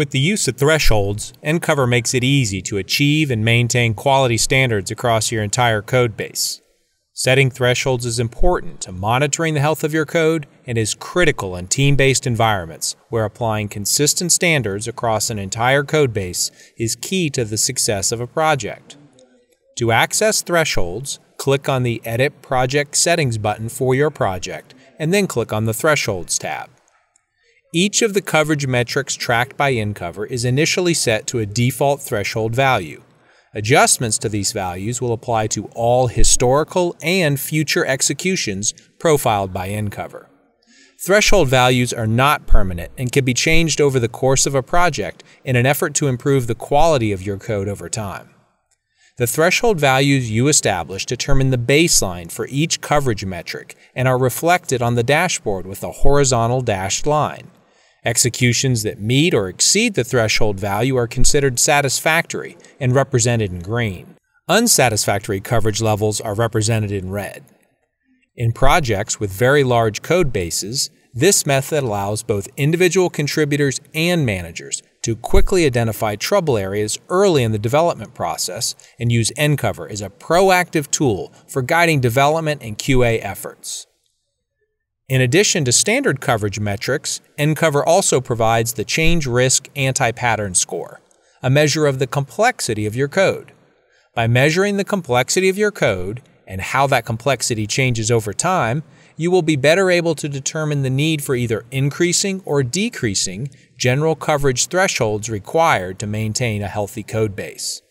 With the use of thresholds, Ncover makes it easy to achieve and maintain quality standards across your entire code base. Setting thresholds is important to monitoring the health of your code and is critical in team based environments where applying consistent standards across an entire code base is key to the success of a project. To access thresholds, click on the Edit Project Settings button for your project and then click on the Thresholds tab. Each of the coverage metrics tracked by InCover is initially set to a default threshold value. Adjustments to these values will apply to all historical and future executions profiled by InCover. Threshold values are not permanent and can be changed over the course of a project in an effort to improve the quality of your code over time. The threshold values you establish determine the baseline for each coverage metric and are reflected on the dashboard with a horizontal dashed line. Executions that meet or exceed the threshold value are considered satisfactory and represented in green. Unsatisfactory coverage levels are represented in red. In projects with very large code bases, this method allows both individual contributors and managers to quickly identify trouble areas early in the development process and use NCover as a proactive tool for guiding development and QA efforts. In addition to standard coverage metrics, nCover also provides the Change Risk Anti Pattern Score, a measure of the complexity of your code. By measuring the complexity of your code and how that complexity changes over time, you will be better able to determine the need for either increasing or decreasing general coverage thresholds required to maintain a healthy code base.